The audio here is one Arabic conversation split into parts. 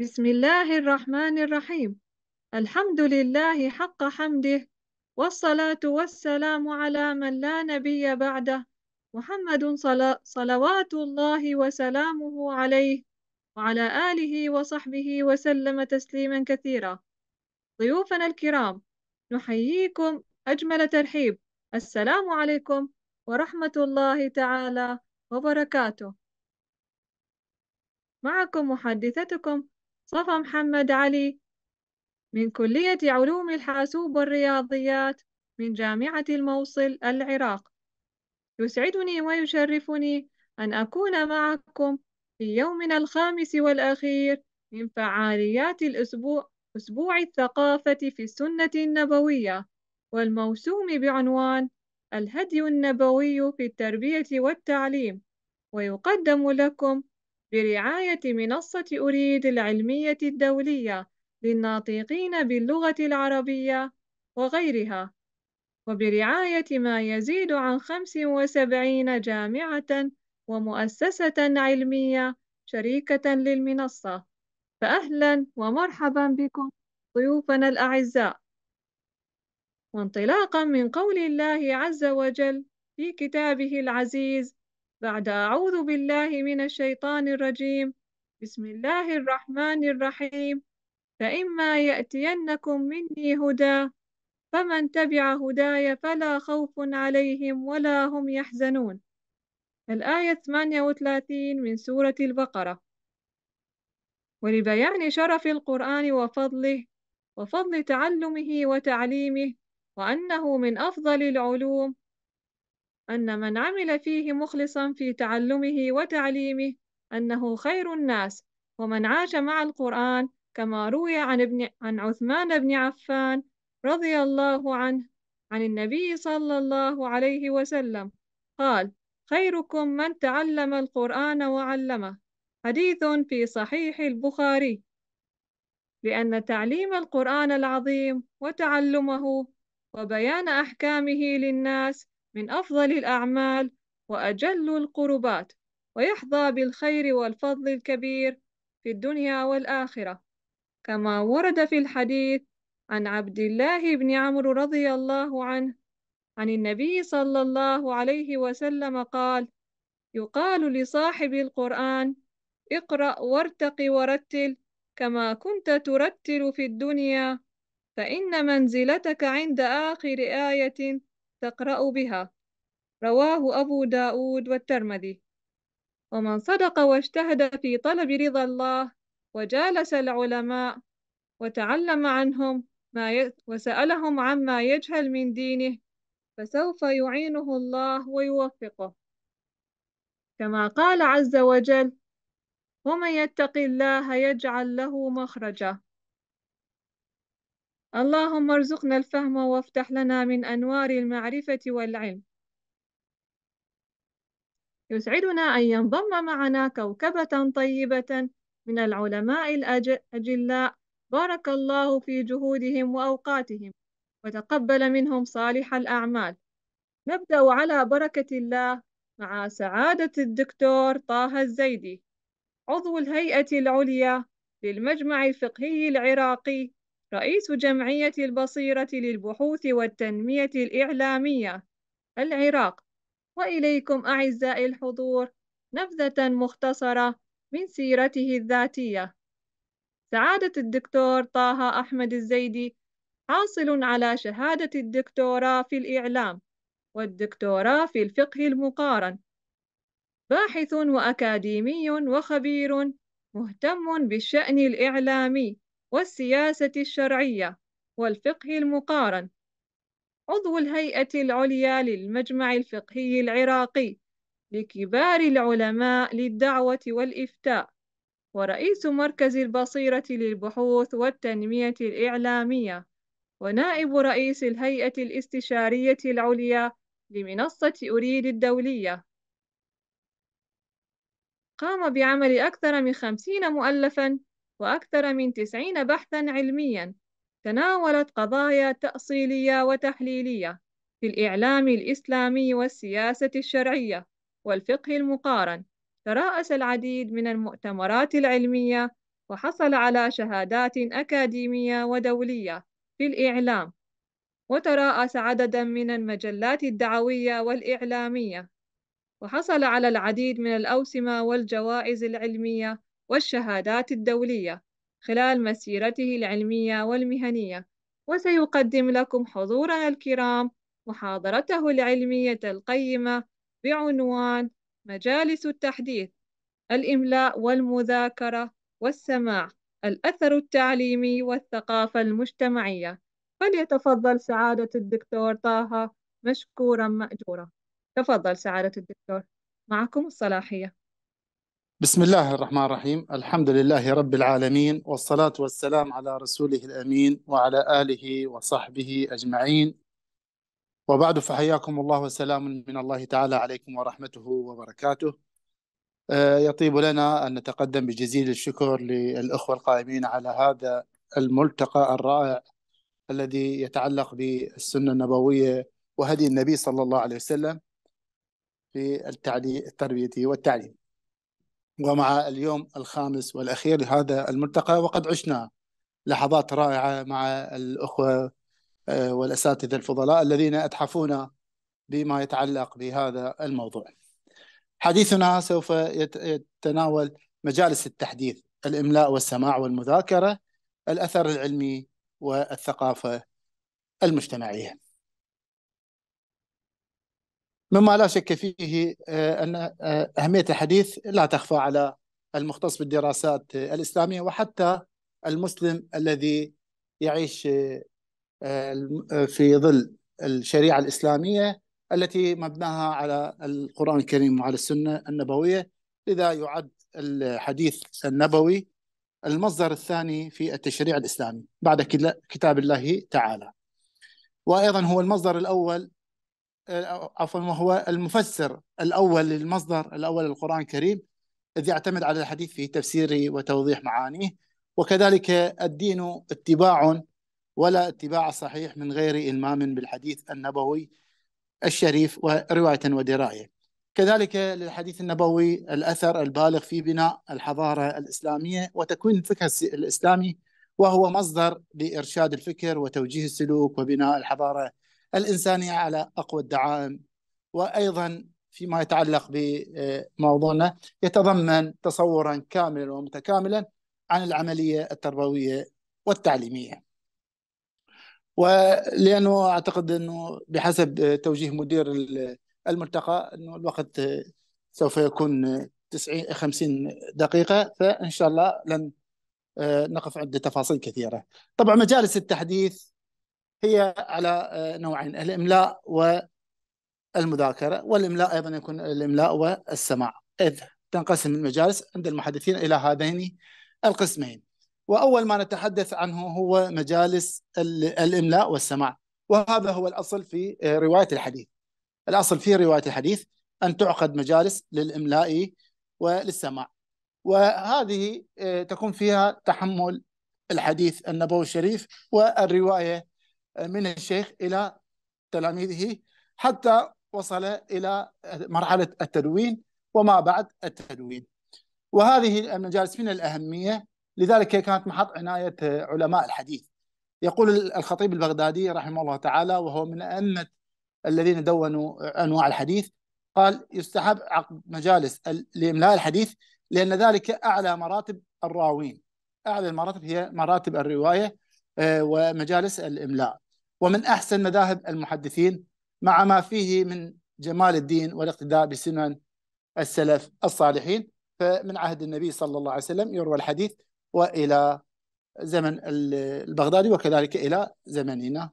بسم الله الرحمن الرحيم الحمد لله حق حمده والصلاة والسلام على من لا نبي بعده محمد صلوات الله وسلامه عليه وعلى آله وصحبه وسلم تسليما كثيرا ضيوفنا الكرام نحييكم أجمل ترحيب السلام عليكم ورحمة الله تعالى وبركاته معكم محدثتكم صفا محمد علي من كلية علوم الحاسوب والرياضيات من جامعة الموصل العراق يسعدني ويشرفني أن أكون معكم في يومنا الخامس والأخير من فعاليات الأسبوع أسبوع الثقافة في السنة النبوية والموسوم بعنوان الهدي النبوي في التربية والتعليم ويقدم لكم برعاية منصة أريد العلمية الدولية للناطقين باللغة العربية وغيرها وبرعاية ما يزيد عن 75 جامعة ومؤسسة علمية شريكة للمنصة فأهلا ومرحبا بكم ضيوفنا الأعزاء وانطلاقا من قول الله عز وجل في كتابه العزيز بعد أعوذ بالله من الشيطان الرجيم بسم الله الرحمن الرحيم فإما يأتينكم مني هدى فمن تبع هداي فلا خوف عليهم ولا هم يحزنون الآية 38 من سورة البقرة ولبيان شرف القرآن وفضله وفضل تعلمه وتعليمه وأنه من أفضل العلوم أن من عمل فيه مخلصا في تعلمه وتعليمه أنه خير الناس ومن عاش مع القرآن كما روي عن, ابن عن عثمان بن عفان رضي الله عنه عن النبي صلى الله عليه وسلم قال خيركم من تعلم القرآن وعلمه حديث في صحيح البخاري لأن تعليم القرآن العظيم وتعلمه وبيان أحكامه للناس من أفضل الأعمال وأجل القربات ويحظى بالخير والفضل الكبير في الدنيا والآخرة كما ورد في الحديث عن عبد الله بن عمرو رضي الله عنه عن النبي صلى الله عليه وسلم قال يقال لصاحب القرآن اقرأ وارتق ورتل كما كنت ترتل في الدنيا فإن منزلتك عند آخر آية تقرأ بها رواه أبو داود والترمذي ومن صدق واجتهد في طلب رضا الله وجالس العلماء وتعلم عنهم ما ي... وسألهم عما يجهل من دينه فسوف يعينه الله ويوفقه كما قال عز وجل ومن يتق الله يجعل له مخرجا اللهم ارزقنا الفهم وافتح لنا من أنوار المعرفة والعلم يسعدنا أن ينضم معنا كوكبة طيبة من العلماء الأجلاء بارك الله في جهودهم وأوقاتهم وتقبل منهم صالح الأعمال نبدأ على بركة الله مع سعادة الدكتور طه الزيدي عضو الهيئة العليا للمجمع الفقهي العراقي رئيس جمعية البصيرة للبحوث والتنمية الإعلامية العراق وإليكم أعزائي الحضور نبذة مختصرة من سيرته الذاتية سعادة الدكتور طه أحمد الزيدي حاصل على شهادة الدكتوراه في الإعلام والدكتوراه في الفقه المقارن باحث وأكاديمي وخبير مهتم بالشأن الإعلامي والسياسة الشرعية والفقه المقارن عضو الهيئة العليا للمجمع الفقهي العراقي لكبار العلماء للدعوة والإفتاء ورئيس مركز البصيرة للبحوث والتنمية الإعلامية ونائب رئيس الهيئة الاستشارية العليا لمنصة أريد الدولية قام بعمل أكثر من خمسين مؤلفاً وأكثر من تسعين بحثا علميا تناولت قضايا تأصيلية وتحليلية في الإعلام الإسلامي والسياسة الشرعية والفقه المقارن ترأس العديد من المؤتمرات العلمية وحصل على شهادات أكاديمية ودولية في الإعلام وترأس عددا من المجلات الدعوية والإعلامية وحصل على العديد من الأوسمة والجوائز العلمية والشهادات الدولية خلال مسيرته العلمية والمهنية وسيقدم لكم حضورنا الكرام محاضرته العلمية القيمة بعنوان مجالس التحديث الإملاء والمذاكرة والسماع الأثر التعليمي والثقافة المجتمعية فليتفضل سعادة الدكتور طه مشكورا مأجورا تفضل سعادة الدكتور معكم الصلاحية بسم الله الرحمن الرحيم الحمد لله رب العالمين والصلاة والسلام على رسوله الأمين وعلى آله وصحبه أجمعين وبعد فحياكم الله وسلام من الله تعالى عليكم ورحمته وبركاته آه، يطيب لنا أن نتقدم بجزيل الشكر للأخوة القائمين على هذا الملتقى الرائع الذي يتعلق بالسنة النبوية وهدي النبي صلى الله عليه وسلم في التربية والتعليم ومع اليوم الخامس والأخير لهذا الملتقى وقد عشنا لحظات رائعة مع الأخوة آه، والأساتذة الفضلاء الذين أتحفونا بما يتعلق بهذا الموضوع حديثنا سوف يتناول مجالس التحديث الإملاء والسماع والمذاكرة الأثر العلمي والثقافة المجتمعية مما لا شك فيه آه، أن آه، أهمية الحديث لا تخفى على المختص بالدراسات الإسلامية وحتى المسلم الذي يعيش آه، في ظل الشريعة الإسلامية التي مبناها على القرآن الكريم وعلى السنة النبوية لذا يعد الحديث النبوي المصدر الثاني في التشريع الإسلامي بعد كتاب الله تعالى وأيضا هو المصدر الأول آه، عفوا وهو المفسر الأول للمصدر الأول للقرآن الكريم إذ يعتمد على الحديث في تفسيره وتوضيح معانيه وكذلك الدين اتباع ولا اتباع صحيح من غير إلمام بالحديث النبوي الشريف ورواية ودراية كذلك للحديث النبوي الأثر البالغ في بناء الحضارة الإسلامية وتكوين الفكر الإسلامي وهو مصدر لإرشاد الفكر وتوجيه السلوك وبناء الحضارة الإنسانية على أقوى الدعائم وأيضا فيما يتعلق بموضوعنا يتضمن تصورا كاملا ومتكاملا عن العملية التربوية والتعليمية ولأنه أعتقد أنه بحسب توجيه مدير الملتقى أنه الوقت سوف يكون 90 50 دقيقة فإن شاء الله لن نقف عند تفاصيل كثيرة طبعا مجالس التحديث هي على آه، نوعين الإملاء والمذاكرة والإملاء أيضا يكون الإملاء والسماع إذ تنقسم المجالس عند المحدثين إلى هذين القسمين وأول ما نتحدث عنه هو مجالس الإملاء والسماع وهذا هو الأصل في آه، رواية الحديث الأصل في رواية الحديث أن تعقد مجالس للإملاء وللسماع وهذه آه، تكون فيها تحمل الحديث النبوي الشريف والرواية من الشيخ إلى تلاميذه حتى وصل إلى مرحلة التدوين وما بعد التدوين وهذه المجالس من الأهمية لذلك كانت محط عناية علماء الحديث يقول الخطيب البغدادي رحمه الله تعالى وهو من أئمة الذين دونوا أنواع الحديث قال يستحب عقد مجالس لإملاء الحديث لأن ذلك أعلى مراتب الراوين أعلى المراتب هي مراتب الرواية آه، ومجالس الإملاء ومن أحسن مذاهب المحدثين مع ما فيه من جمال الدين والاقتداء بسنن السلف الصالحين فمن عهد النبي صلى الله عليه وسلم يروى الحديث وإلى زمن البغدادي وكذلك إلى زمننا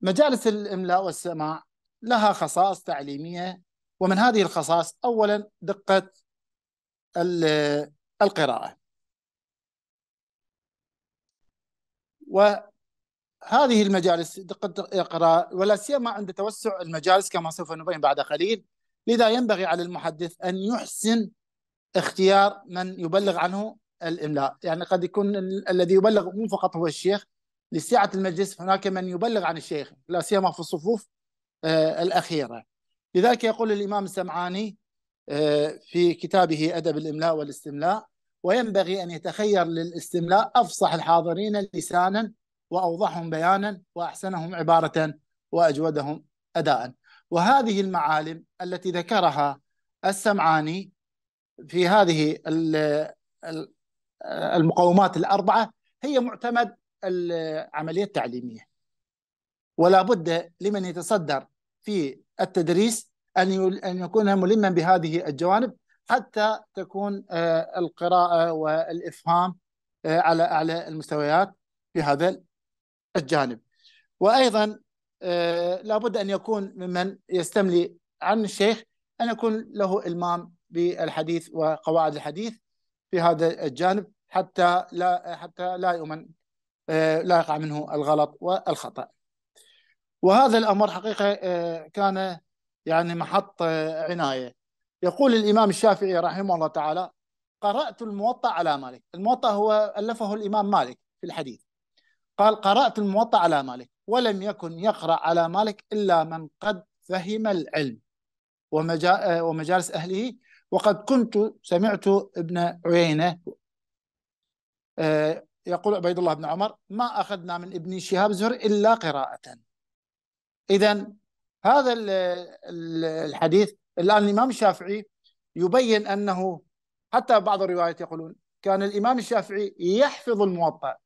مجالس الإملاء والسماع لها خصائص تعليمية ومن هذه الخصائص أولا دقة القراءة وهذه المجالس قد يقرأ ولا سيما عند توسع المجالس كما سوف نبين بعد قليل لذا ينبغي على المحدث أن يحسن اختيار من يبلغ عنه الإملاء يعني قد يكون الذي يبلغ مو فقط هو الشيخ لسعة المجلس هناك من يبلغ عن الشيخ لا سيما في الصفوف آه، الأخيرة لذلك يقول الإمام السمعاني في كتابه أدب الإملاء والاستملاء وينبغي أن يتخير للاستملاء أفصح الحاضرين لسانا وأوضحهم بيانا وأحسنهم عبارة وأجودهم أداء وهذه المعالم التي ذكرها السمعاني في هذه المقومات الأربعة هي معتمد العملية التعليمية ولا بد لمن يتصدر في التدريس ان ان يكون ملما بهذه الجوانب حتى تكون آه، القراءه والافهام آه، على اعلى المستويات في هذا الجانب. وايضا آه، لابد ان يكون ممن يستملي عن الشيخ ان يكون له المام بالحديث وقواعد الحديث في هذا الجانب حتى لا حتى لا يؤمن لا يقع منه الغلط والخطأ وهذا الأمر حقيقة كان يعني محط عناية يقول الإمام الشافعي رحمه الله تعالى قرأت الموطأ على مالك الموطأ هو ألفه الإمام مالك في الحديث قال قرأت الموطأ على مالك ولم يكن يقرأ على مالك إلا من قد فهم العلم ومجالس أهله وقد كنت سمعت ابن عيينة آه، يقول عبيد الله بن عمر ما أخذنا من ابن شهاب زهر إلا قراءة إذا هذا الحديث الآن الإمام الشافعي يبين أنه حتى بعض الروايات يقولون كان الإمام الشافعي يحفظ الموطأ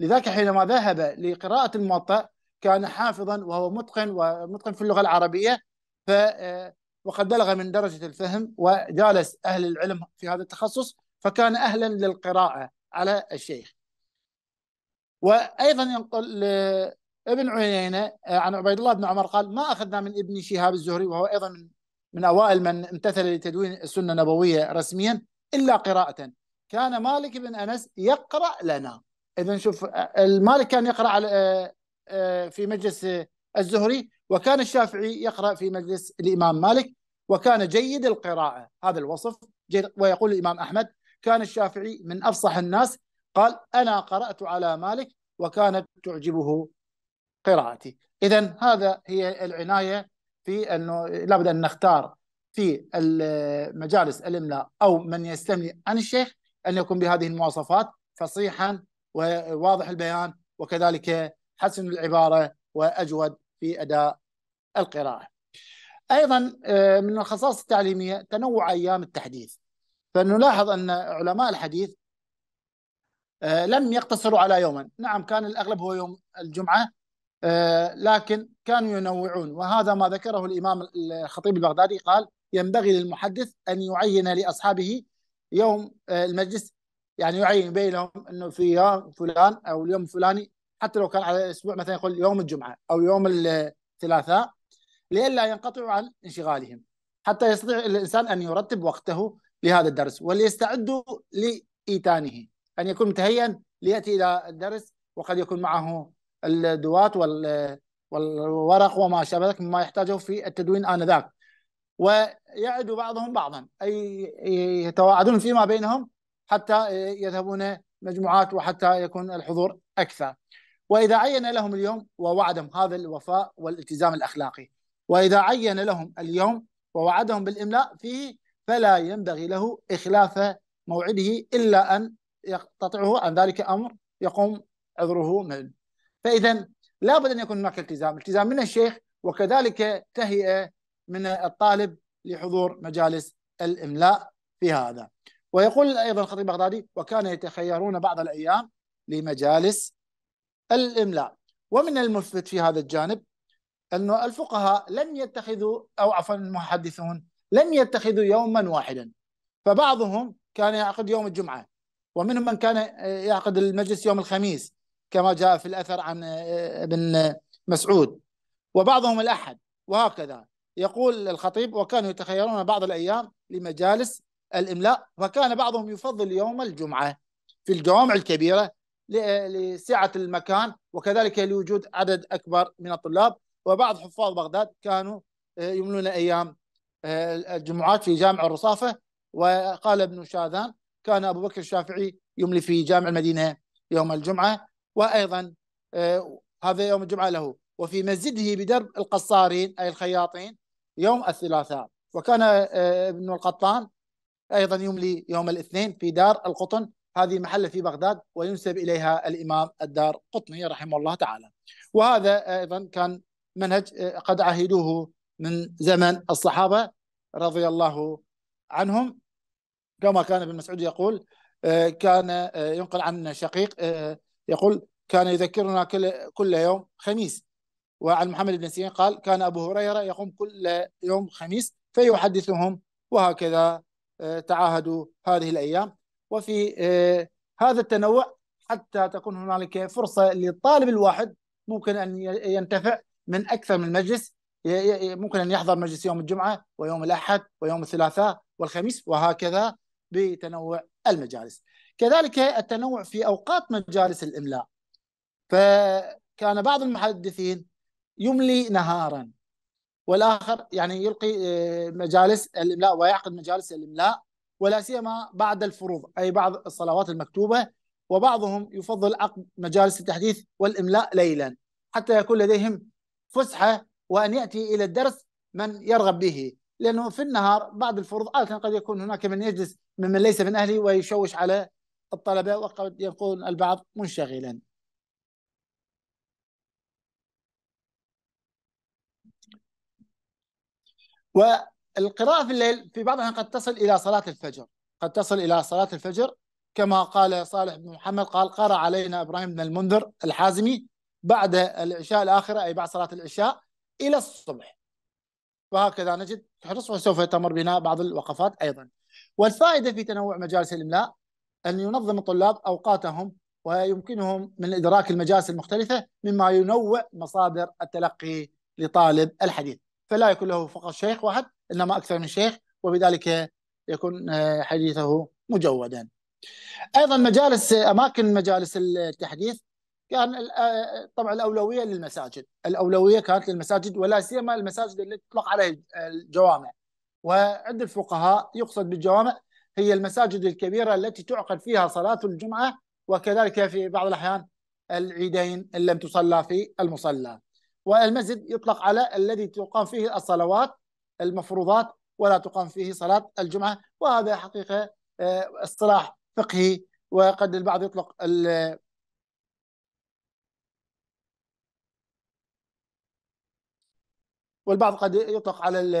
لذلك حينما ذهب لقراءة الموطأ كان حافظا وهو متقن ومتقن في اللغة العربية ف آه، وقد بلغ من درجة الفهم وجالس أهل العلم في هذا التخصص فكان أهلا للقراءة على الشيخ وأيضا ينقل ابن عيينة آه، عن عبيد الله بن عمر قال ما أخذنا من ابن شهاب الزهري وهو أيضا من من أوائل من امتثل لتدوين السنة النبوية رسميا إلا قراءة كان مالك بن أنس يقرأ لنا إذا شوف آه، المالك كان يقرأ على آه، في مجلس الزهري وكان الشافعي يقرأ في مجلس الإمام مالك وكان جيد القراءة هذا الوصف ويقول الإمام أحمد كان الشافعي من أفصح الناس قال أنا قرأت على مالك وكانت تعجبه قراءتي اذا هذا هي العنايه في انه لابد ان نختار في مجالس الاملاء او من يستملي عن الشيخ ان يكون بهذه المواصفات فصيحا وواضح البيان وكذلك حسن العباره واجود في اداء القراءه. ايضا آه، من الخصائص التعليميه تنوع ايام التحديث. فنلاحظ ان علماء الحديث آه، لم يقتصروا على يوما، نعم كان الاغلب هو يوم الجمعه آه، لكن كانوا ينوعون وهذا ما ذكره الإمام الخطيب البغدادي قال ينبغي للمحدث أن يعين لأصحابه يوم آه، المجلس يعني يعين بينهم أنه في يوم فلان أو اليوم الفلاني حتى لو كان على الأسبوع مثلا يقول يوم الجمعة أو يوم الثلاثاء لئلا ينقطعوا عن انشغالهم حتى يستطيع الإنسان أن يرتب وقته لهذا الدرس وليستعدوا لإيتانه أن يكون متهيئا ليأتي إلى الدرس وقد يكون معه الدوات والورق وما شابه ذلك مما يحتاجه في التدوين آنذاك ويعد بعضهم بعضا أي يتواعدون فيما بينهم حتى يذهبون مجموعات وحتى يكون الحضور أكثر وإذا عين لهم اليوم ووعدهم هذا الوفاء والالتزام الأخلاقي وإذا عين لهم اليوم ووعدهم بالإملاء فيه فلا ينبغي له إخلاف موعده إلا أن يقتطعه عن ذلك أمر يقوم عذره منه فاذا لابد ان يكون هناك التزام، التزام من الشيخ وكذلك تهيئه من الطالب لحضور مجالس الاملاء في هذا. ويقول ايضا الخطيب بغدادي وكان يتخيرون بعض الايام لمجالس الاملاء. ومن الملفت في هذا الجانب أن الفقهاء لم يتخذوا او عفوا المحدثون لم يتخذوا يوما واحدا فبعضهم كان يعقد يوم الجمعه ومنهم من كان يعقد المجلس يوم الخميس كما جاء في الأثر عن آه، ابن مسعود وبعضهم الأحد وهكذا يقول الخطيب وكانوا يتخيرون بعض الأيام لمجالس الإملاء وكان بعضهم يفضل يوم الجمعة في الجوامع الكبيرة آه، لسعة المكان وكذلك لوجود عدد أكبر من الطلاب وبعض حفاظ بغداد كانوا آه، يملون أيام الجمعات في جامع الرصافة وقال ابن شاذان كان أبو بكر الشافعي يملي في جامع المدينة يوم الجمعة وأيضا آه، هذا يوم الجمعة له وفي مسجده بدرب القصارين أي الخياطين يوم الثلاثاء وكان آه، ابن القطان أيضا يملي يوم الاثنين في دار القطن هذه محلة في بغداد وينسب إليها الإمام الدار قطني رحمه الله تعالى وهذا أيضا كان منهج آه، قد عهدوه من زمن الصحابة رضي الله عنهم كما كان ابن مسعود يقول كان ينقل عن شقيق يقول كان يذكرنا كل كل يوم خميس وعن محمد بن سيرين قال كان أبو هريرة يقوم كل يوم خميس فيحدثهم وهكذا آه، تعاهدوا هذه الأيام وفي آه، هذا التنوع حتى تكون هنالك فرصة للطالب الواحد ممكن أن ينتفع من أكثر من مجلس ممكن أن يحضر مجلس يوم الجمعة ويوم الأحد ويوم الثلاثاء والخميس وهكذا بتنوع المجالس كذلك التنوع في أوقات مجالس الإملاء فكان بعض المحدثين يملي نهارا والآخر يعني يلقي آه، مجالس الإملاء ويعقد مجالس الإملاء ولا سيما بعد الفروض أي بعض الصلوات المكتوبة وبعضهم يفضل عقد مجالس التحديث والإملاء ليلا حتى يكون لديهم فسحة وأن يأتي إلى الدرس من يرغب به لأنه في النهار بعد الفروض عادة قد يكون هناك من يجلس ممن ليس من أهله ويشوش على الطلبة وقد يكون البعض منشغلا والقراءة في الليل في بعضها قد تصل إلى صلاة الفجر قد تصل إلى صلاة الفجر كما قال صالح بن محمد قال قرأ علينا إبراهيم بن المنذر الحازمي بعد العشاء الآخرة أي بعد صلاة العشاء إلى الصبح وهكذا نجد حرص وسوف تمر بنا بعض الوقفات أيضا والفائدة في تنوع مجالس الإملاء أن ينظم الطلاب أوقاتهم ويمكنهم من إدراك المجالس المختلفة مما ينوع مصادر التلقي لطالب الحديث فلا يكون له فقط شيخ واحد إنما أكثر من شيخ وبذلك يكون آه، حديثه مجودا أيضا مجالس أماكن مجالس التحديث كان آه، طبعا الأولوية للمساجد الأولوية كانت للمساجد ولا سيما المساجد التي تطلق عليها آه، الجوامع وعند الفقهاء يقصد بالجوامع هي المساجد الكبيرة التي تعقد فيها صلاة الجمعة وكذلك في بعض الأحيان العيدين إن لم تصلى في المصلى والمسجد يطلق على الذي تقام فيه الصلوات المفروضات ولا تقام فيه صلاة الجمعة وهذا حقيقة آه، اصطلاح فقهي وقد البعض يطلق والبعض قد يطلق على ال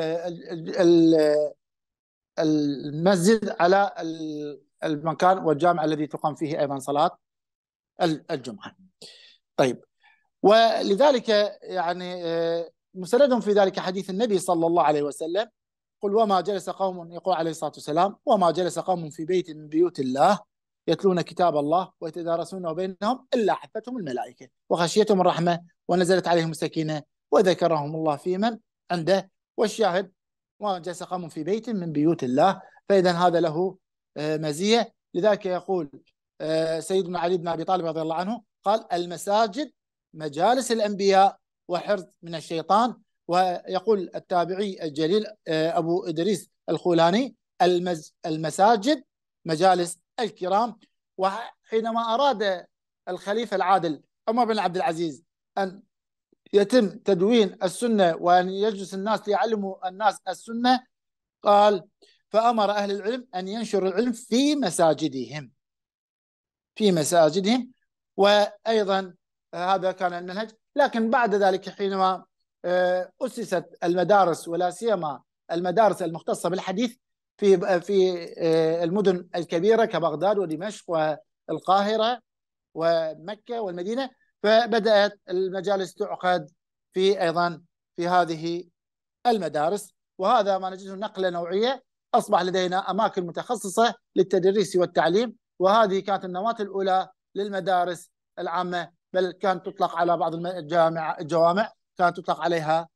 ال المسجد على المكان والجامع الذي تقام فيه ايضا صلاه الجمعه. طيب ولذلك يعني آه، مستند في ذلك حديث النبي صلى الله عليه وسلم قل وما جلس قوم يقول عليه الصلاه والسلام وما جلس قوم في بيت من بيوت الله يتلون كتاب الله ويتدارسونه بينهم الا حفتهم الملائكه وخشيتهم الرحمه ونزلت عليهم السكينه وذكرهم الله فيمن عنده والشاهد وجلس قوم في بيت من بيوت الله فإذا هذا له آه، مزية لذلك يقول آه، سيدنا علي بن أبي طالب رضي الله عنه قال المساجد مجالس الأنبياء وحرز من الشيطان ويقول التابعي الجليل آه، أبو إدريس الخولاني المز المساجد مجالس الكرام وحينما أراد الخليفة العادل عمر بن عبد العزيز أن يتم تدوين السنة وأن يجلس الناس ليعلموا الناس السنة قال فأمر أهل العلم أن ينشر العلم في مساجدهم في مساجدهم وأيضا هذا كان المنهج لكن بعد ذلك حينما آه، أسست المدارس ولا سيما المدارس المختصة بالحديث في في آه، المدن الكبيرة كبغداد ودمشق والقاهرة ومكة والمدينة فبدأت المجالس تعقد في أيضا في هذه المدارس وهذا ما نجده نقلة نوعية أصبح لدينا أماكن متخصصة للتدريس والتعليم وهذه كانت النواة الأولى للمدارس العامة بل كانت تطلق على بعض الجامع الجوامع كانت تطلق عليها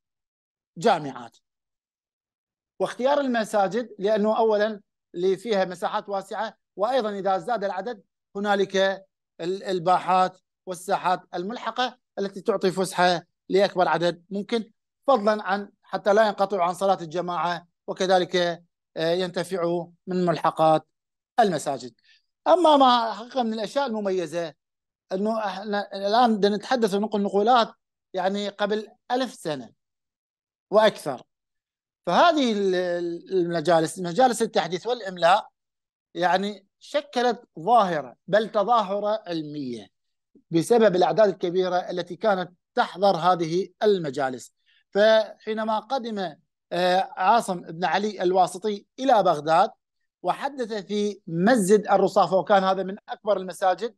جامعات واختيار المساجد لأنه أولا اللي فيها مساحات واسعة وأيضا إذا زاد العدد هنالك الباحات والساحات الملحقة التي تعطي فسحة لأكبر عدد ممكن فضلا عن حتى لا ينقطعوا عن صلاة الجماعة وكذلك آه، ينتفعوا من ملحقات المساجد أما ما حقيقة من الأشياء المميزة أنه إحنا الآن بدنا نتحدث عن نقولات يعني قبل ألف سنة وأكثر فهذه المجالس مجالس التحديث والإملاء يعني شكلت ظاهرة بل تظاهرة علمية بسبب الأعداد الكبيرة التي كانت تحضر هذه المجالس فحينما قدم آه، عاصم بن علي الواسطي إلى بغداد وحدث في مسجد الرصافة وكان هذا من أكبر المساجد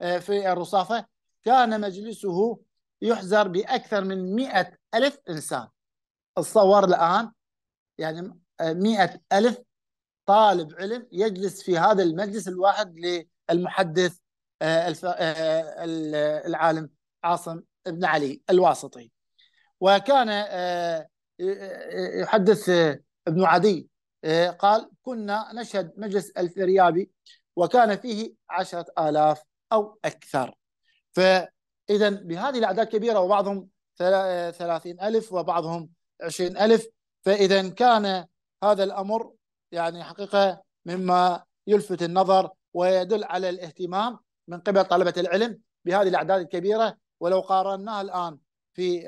آه، في الرصافة كان مجلسه يحزر بأكثر من مئة ألف إنسان تصور الآن يعني آه، مئة ألف طالب علم يجلس في هذا المجلس الواحد للمحدث آه، آه، العالم عاصم بن علي الواسطي وكان آه، يحدث ابن عدي قال كنا نشهد مجلس الفريابي وكان فيه عشرة آلاف أو أكثر فإذا بهذه الأعداد كبيرة وبعضهم ثلاثين ألف وبعضهم عشرين ألف فإذا كان هذا الأمر يعني حقيقة مما يلفت النظر ويدل على الاهتمام من قبل طلبة العلم بهذه الأعداد الكبيرة ولو قارناها الآن في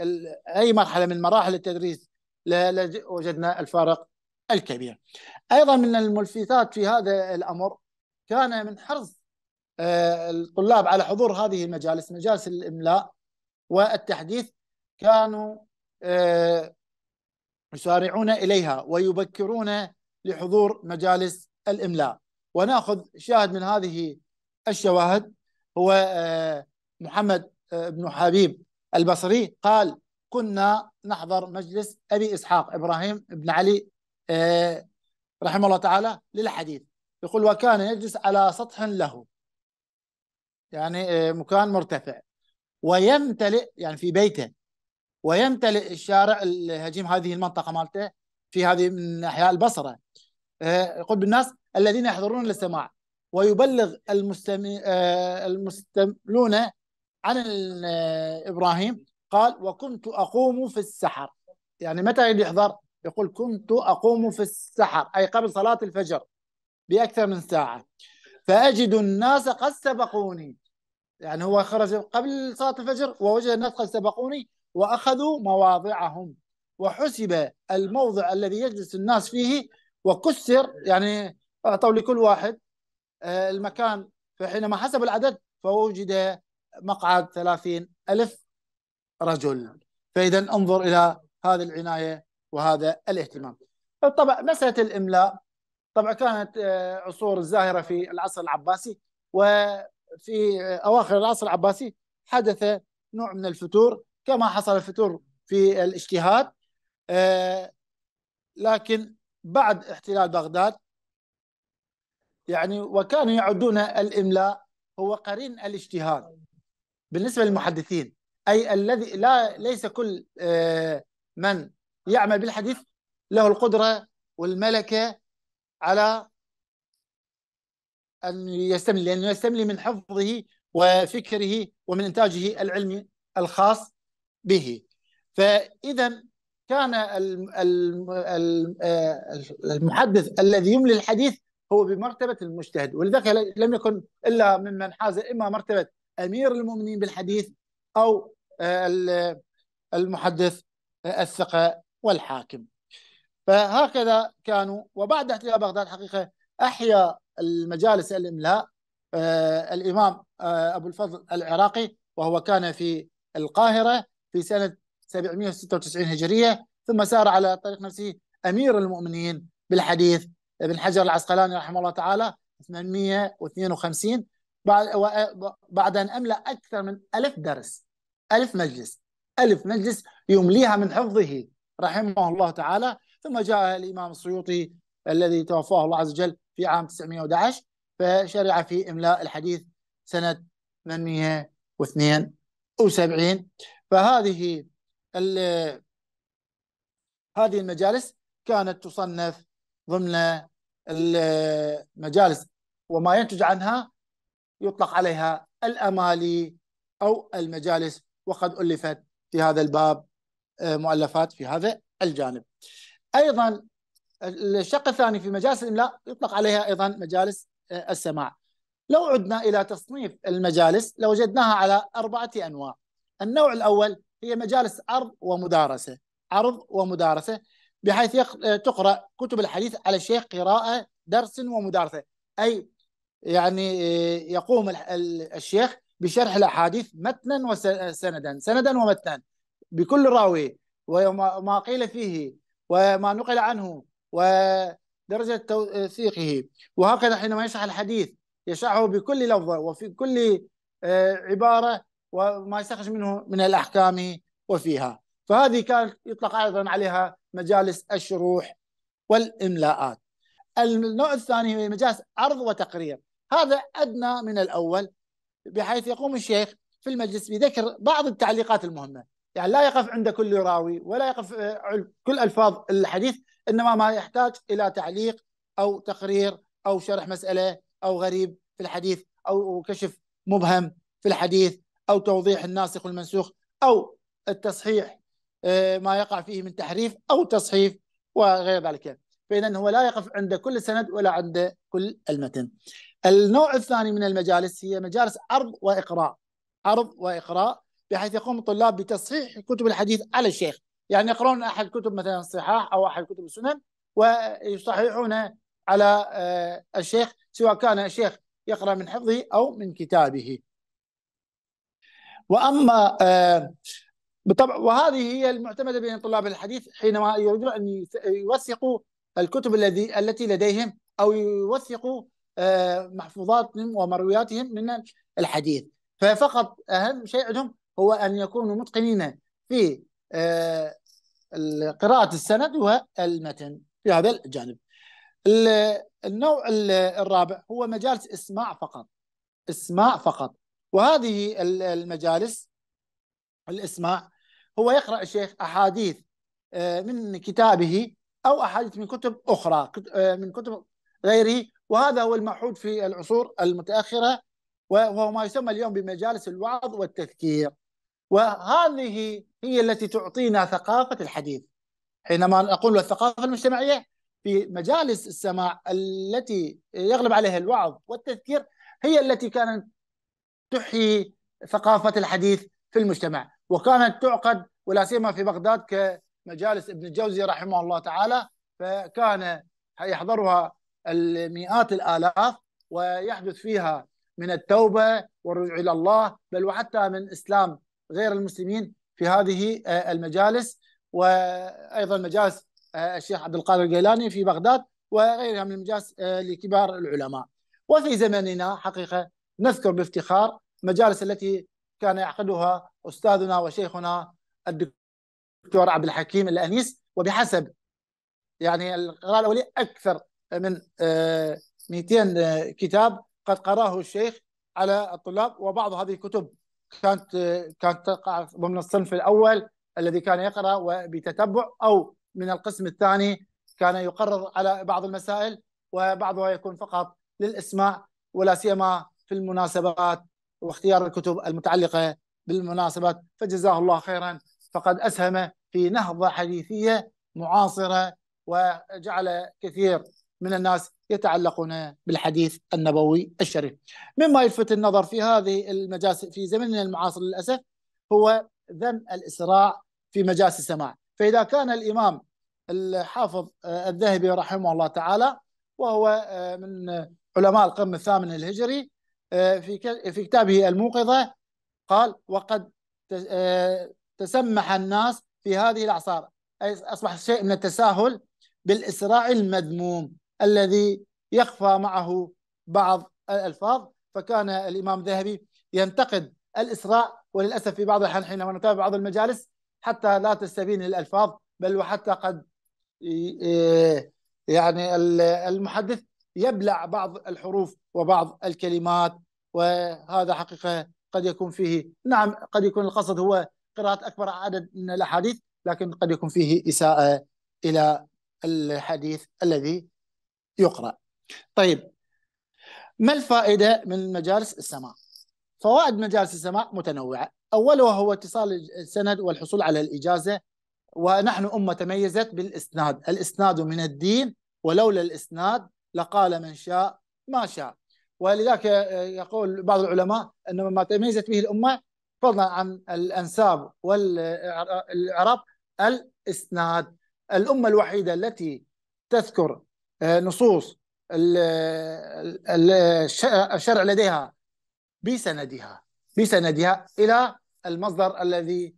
أي مرحلة من مراحل التدريس لوجدنا الفارق الكبير أيضا من الملفتات في هذا الأمر كان من حرص آه، الطلاب على حضور هذه المجالس مجالس الإملاء والتحديث كانوا آه، يسارعون إليها ويبكرون لحضور مجالس الإملاء وناخذ شاهد من هذه الشواهد هو آه، محمد آه، بن حبيب البصري قال كنا نحضر مجلس أبي إسحاق إبراهيم بن علي آه، رحمه الله تعالى للحديث يقول وكان يجلس على سطح له يعني مكان مرتفع ويمتلئ يعني في بيته ويمتلئ الشارع الهجيم هذه المنطقة مالته في هذه من أحياء البصرة يقول بالناس الذين يحضرون للسماع ويبلغ المستملون آه، عن آه، إبراهيم قال وكنت أقوم في السحر يعني متى يحضر يقول كنت أقوم في السحر أي قبل صلاة الفجر بأكثر من ساعة فأجد الناس قد سبقوني يعني هو خرج قبل صلاة الفجر ووجد الناس قد سبقوني وأخذوا مواضعهم وحسب الموضع الذي يجلس الناس فيه وكسر يعني أعطوا لكل واحد آه، المكان فحينما حسب العدد فوجد مقعد ثلاثين ألف رجل فإذا انظر إلى هذه العناية وهذا الاهتمام طبعا مسألة الإملاء طبعا كانت آه، عصور الزاهرة في العصر العباسي وفي أواخر العصر العباسي حدث نوع من الفتور كما حصل الفتور في الاجتهاد آه، لكن بعد احتلال بغداد يعني وكانوا يعدون الإملاء هو قرين الاجتهاد بالنسبة للمحدثين أي الذي لا ليس كل آه، من يعمل بالحديث له القدرة والملكة على أن يستملي لأنه يستملي من حفظه وفكره ومن إنتاجه العلمي الخاص به فإذا كان آه، المحدث الذي يملي الحديث هو بمرتبه المجتهد ولذلك لم يكن الا ممن حاز اما مرتبه امير المؤمنين بالحديث او آه، المحدث آه، الثقه والحاكم فهكذا كانوا وبعد احتلال بغداد حقيقه احيا المجالس الاملاء آه، الامام ابو الفضل العراقي وهو كان في القاهره في سنه 796 هجريه ثم سار على طريق نفسه امير المؤمنين بالحديث ابن حجر العسقلاني رحمه الله تعالى 852 بعد بعد أن أملأ أكثر من ألف درس ألف مجلس ألف مجلس يمليها من حفظه رحمه الله تعالى ثم جاء الإمام السيوطي الذي توفاه الله عز وجل في عام 911 فشرع في إملاء الحديث سنة 872 فهذه هذه المجالس كانت تصنف ضمن المجالس وما ينتج عنها يطلق عليها الأمالي أو المجالس وقد ألفت في هذا الباب آه، مؤلفات في هذا الجانب أيضا الشق الثاني في مجالس الإملاء يطلق عليها أيضا مجالس آه، السماع لو عدنا إلى تصنيف المجالس لوجدناها على أربعة أنواع النوع الأول هي مجالس عرض ومدارسة عرض ومدارسة بحيث آه، تقرأ كتب الحديث على الشيخ قراءة درس ومدارسة أي يعني آه، يقوم الشيخ بشرح الأحاديث متنا وسندا سندا ومتنا بكل راوي وما قيل فيه وما نقل عنه ودرجة توثيقه آه، وهكذا حينما يشرح الحديث يشرحه بكل لفظة وفي كل عبارة وما يستخرج منه من الأحكام وفيها فهذه كان يطلق ايضا عليها مجالس الشروح والاملاءات النوع الثاني هو مجالس عرض وتقرير هذا ادنى من الاول بحيث يقوم الشيخ في المجلس بذكر بعض التعليقات المهمه يعني لا يقف عند كل راوي ولا يقف كل الفاظ الحديث انما ما يحتاج الى تعليق او تقرير او شرح مساله او غريب في الحديث او كشف مبهم في الحديث او توضيح الناسخ والمنسوخ او التصحيح آه، ما يقع فيه من تحريف أو تصحيف وغير ذلك فإذا هو لا يقف عند كل سند ولا عند كل المتن النوع الثاني من المجالس هي مجالس عرض وإقراء عرض وإقراء بحيث يقوم الطلاب بتصحيح كتب الحديث على الشيخ يعني يقرون أحد كتب مثلا الصحاح أو أحد كتب السنن ويصححونه على آه، الشيخ سواء كان الشيخ يقرأ من حفظه أو من كتابه وأما آه، بالطبع وهذه هي المعتمده بين طلاب الحديث حينما يريدون ان يوثقوا الكتب الذي التي لديهم او يوثقوا آه، محفوظاتهم ومروياتهم من الحديث ففقط اهم شيء عندهم هو ان يكونوا متقنين في آه، قراءه السند والمتن في هذا الجانب النوع الرابع هو مجالس اسماع فقط اسماع فقط وهذه المجالس الاسماع هو يقرأ الشيخ أحاديث آه، من كتابه أو أحاديث من كتب أخرى آه، من كتب غيره وهذا هو المعهود في العصور المتأخرة وهو ما يسمى اليوم بمجالس الوعظ والتذكير وهذه هي التي تعطينا ثقافة الحديث حينما نقول الثقافة المجتمعية في مجالس السماع التي يغلب عليها الوعظ والتذكير هي التي كانت تحيي ثقافة الحديث في المجتمع وكانت تعقد ولا سيما في بغداد كمجالس ابن الجوزي رحمه الله تعالى فكان يحضرها المئات الالاف ويحدث فيها من التوبه والرجوع الى الله بل وحتى من اسلام غير المسلمين في هذه آه، المجالس وايضا مجالس آه، الشيخ عبد القادر الجيلاني في بغداد وغيرها من المجالس آه، لكبار العلماء وفي زمننا حقيقه نذكر بافتخار مجالس التي كان يعقدها أستاذنا وشيخنا الدكتور عبد الحكيم الأنيس وبحسب يعني القراءة الأولية أكثر من 200 آه، آه، كتاب قد قراه الشيخ على الطلاب وبعض هذه الكتب كانت آه، كانت تقع ضمن الصنف الأول الذي كان يقرأ وبتتبع أو من القسم الثاني كان يقرر على بعض المسائل وبعضها يكون فقط للإسماع ولا سيما في المناسبات واختيار الكتب المتعلقة بالمناسبات فجزاه الله خيرا فقد أسهم في نهضة حديثية معاصرة وجعل كثير من الناس يتعلقون بالحديث النبوي الشريف مما يلفت النظر في هذه المجالس في زمننا المعاصر للأسف هو ذم الإسراع في مجالس السماع فإذا كان الإمام الحافظ آه، الذهبي رحمه الله تعالى وهو آه، من علماء القرن الثامن الهجري آه، في في كتابه الموقظة قال وقد آه، تسمح الناس في هذه الأعصار أي أصبح شيء من التساهل بالإسراع المذموم الذي يخفى معه بعض الألفاظ فكان الإمام الذهبي ينتقد الإسراء وللأسف في بعض الأحيان حينما نتابع بعض المجالس حتى لا تستبين الألفاظ بل وحتى قد آه، يعني المحدث يبلع بعض الحروف وبعض الكلمات وهذا حقيقة قد يكون فيه نعم قد يكون القصد هو قراءة أكبر عدد من الأحاديث لكن قد يكون فيه إساءة إلى الحديث الذي يقرأ طيب ما الفائدة من مجالس السماع؟ فوائد مجالس السماع متنوعة أولها هو اتصال السند والحصول على الإجازة ونحن أمة تميزت بالإسناد الإسناد من الدين ولولا الإسناد لقال من شاء ما شاء ولذلك آه، يقول بعض العلماء أن ما تميزت به الأمة فضلا عن الأنساب والعرب الإسناد الأمة الوحيدة التي تذكر آه، نصوص الشرع لديها بسندها بسندها إلى المصدر الذي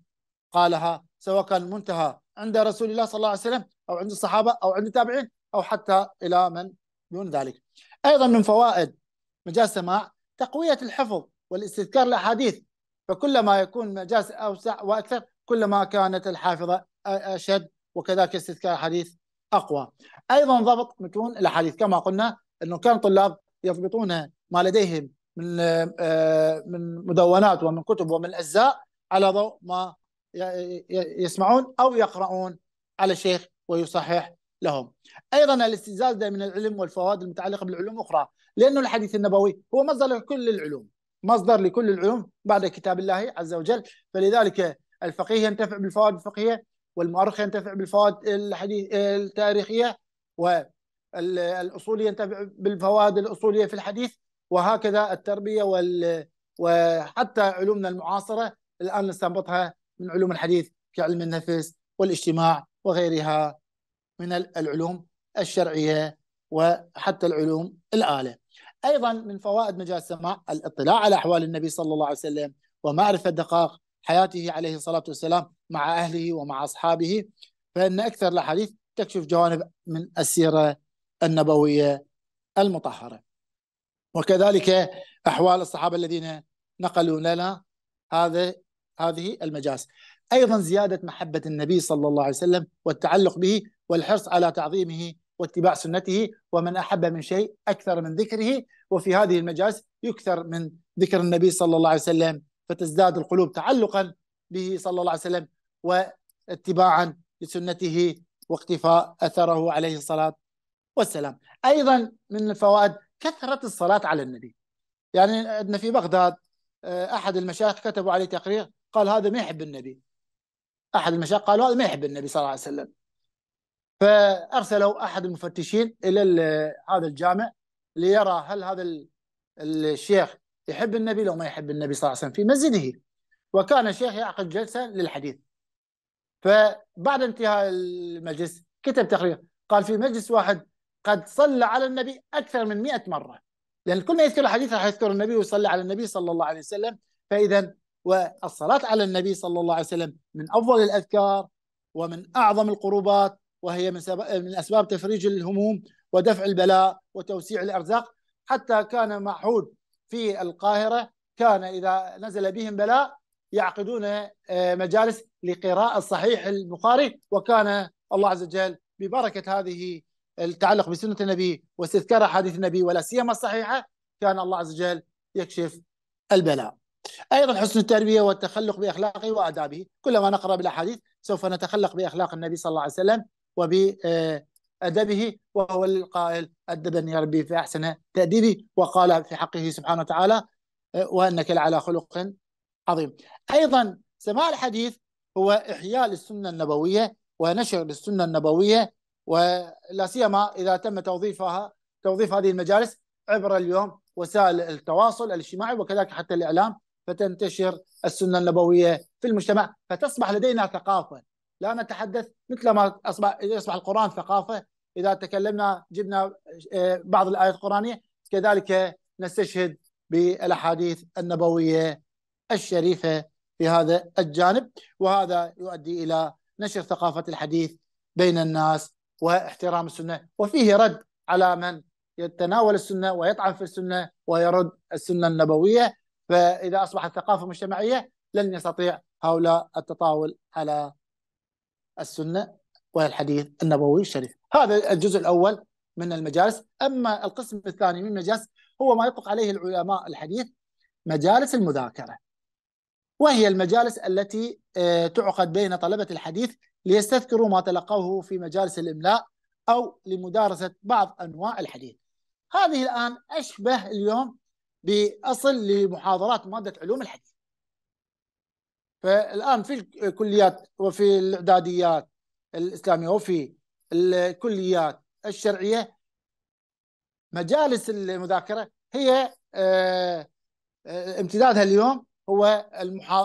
قالها سواء كان منتهى عند رسول الله صلى الله عليه وسلم أو عند الصحابة أو عند التابعين أو حتى إلى من دون ذلك أيضا من فوائد مجال سماع تقوية الحفظ والاستذكار الأحاديث فكلما يكون مجال أوسع وأكثر كلما كانت الحافظة أشد وكذلك استذكار الحديث أقوى أيضا ضبط متون الأحاديث كما قلنا أنه كان طلاب يضبطون ما لديهم من من مدونات ومن كتب ومن أجزاء على ضوء ما يسمعون أو يقرؤون على الشيخ ويصحح لهم أيضا الاستزادة من العلم والفوائد المتعلقة بالعلوم الأخرى لأنه الحديث النبوي هو مصدر لكل العلوم مصدر لكل العلوم بعد كتاب الله عز وجل فلذلك الفقيه ينتفع بالفوائد الفقهية والمؤرخ ينتفع بالفوائد الحديث التاريخية والأصولي ينتفع بالفوائد الأصولية في الحديث وهكذا التربية وال وحتى علومنا المعاصرة الآن نستنبطها من علوم الحديث كعلم النفس والاجتماع وغيرها من العلوم الشرعية وحتى العلوم الآلة ايضا من فوائد مجال السماع الاطلاع على احوال النبي صلى الله عليه وسلم ومعرفه دقائق حياته عليه الصلاه والسلام مع اهله ومع اصحابه فان اكثر الاحاديث تكشف جوانب من السيره النبويه المطهره. وكذلك احوال الصحابه الذين نقلوا لنا هذا هذه المجاز. ايضا زياده محبه النبي صلى الله عليه وسلم والتعلق به والحرص على تعظيمه واتباع سنته ومن احب من شيء اكثر من ذكره وفي هذه المجالس يكثر من ذكر النبي صلى الله عليه وسلم فتزداد القلوب تعلقا به صلى الله عليه وسلم واتباعا لسنته واقتفاء اثره عليه الصلاه والسلام. ايضا من الفوائد كثره الصلاه على النبي. يعني عندنا في بغداد آه، احد المشايخ كتبوا عليه تقرير قال هذا ما يحب النبي. احد المشايخ قالوا هذا ما يحب النبي صلى الله عليه وسلم. فارسلوا احد المفتشين الى هذا الجامع ليرى هل هذا الشيخ يحب النبي لو ما يحب النبي صلى الله عليه وسلم في مسجده وكان الشيخ يعقد جلسه للحديث فبعد انتهاء المجلس كتب تقرير قال في مجلس واحد قد صلى على النبي اكثر من 100 مره لان كل ما يذكر الحديث راح يذكر النبي ويصلي على النبي صلى الله عليه وسلم فاذا والصلاه على النبي صلى الله عليه وسلم من افضل الاذكار ومن اعظم القربات وهي من, من أسباب تفريج الهموم ودفع البلاء وتوسيع الأرزاق حتى كان معهود في القاهرة كان إذا نزل بهم بلاء يعقدون آه، مجالس لقراءة صحيح البخاري وكان الله عز وجل ببركة هذه التعلق بسنة النبي واستذكار أحاديث النبي ولا سيما الصحيحة كان الله عز وجل يكشف البلاء أيضا حسن التربية والتخلق بأخلاقه وآدابه كلما نقرأ بالأحاديث سوف نتخلق بأخلاق النبي صلى الله عليه وسلم وبأدبه وهو القائل أدبني ربي ربي فأحسن تأديبي وقال في حقه سبحانه وتعالى وأنك لعلى خلق عظيم أيضا سماع الحديث هو إحياء للسنة النبوية ونشر للسنة النبوية ولا سيما إذا تم توظيفها توظيف هذه المجالس عبر اليوم وسائل التواصل الاجتماعي وكذلك حتى الإعلام فتنتشر السنة النبوية في المجتمع فتصبح لدينا ثقافة لا نتحدث مثل ما أصبح يصبح القرآن ثقافة إذا تكلمنا جبنا آه، بعض الآيات القرآنية كذلك نستشهد بالأحاديث النبوية الشريفة في هذا الجانب وهذا يؤدي إلى نشر ثقافة الحديث بين الناس واحترام السنة وفيه رد على من يتناول السنة ويطعن في السنة ويرد السنة النبوية فإذا أصبحت ثقافة مجتمعية لن يستطيع هؤلاء التطاول على السنة والحديث النبوي الشريف هذا الجزء الأول من المجالس أما القسم الثاني من المجالس هو ما يطلق عليه العلماء الحديث مجالس المذاكرة وهي المجالس التي آه، تعقد بين طلبة الحديث ليستذكروا ما تلقوه في مجالس الإملاء أو لمدارسة بعض أنواع الحديث هذه الآن أشبه اليوم بأصل لمحاضرات مادة علوم الحديث فالان في الكليات وفي الاعداديات الاسلاميه وفي الكليات الشرعيه مجالس المذاكره هي آه، امتدادها اليوم هو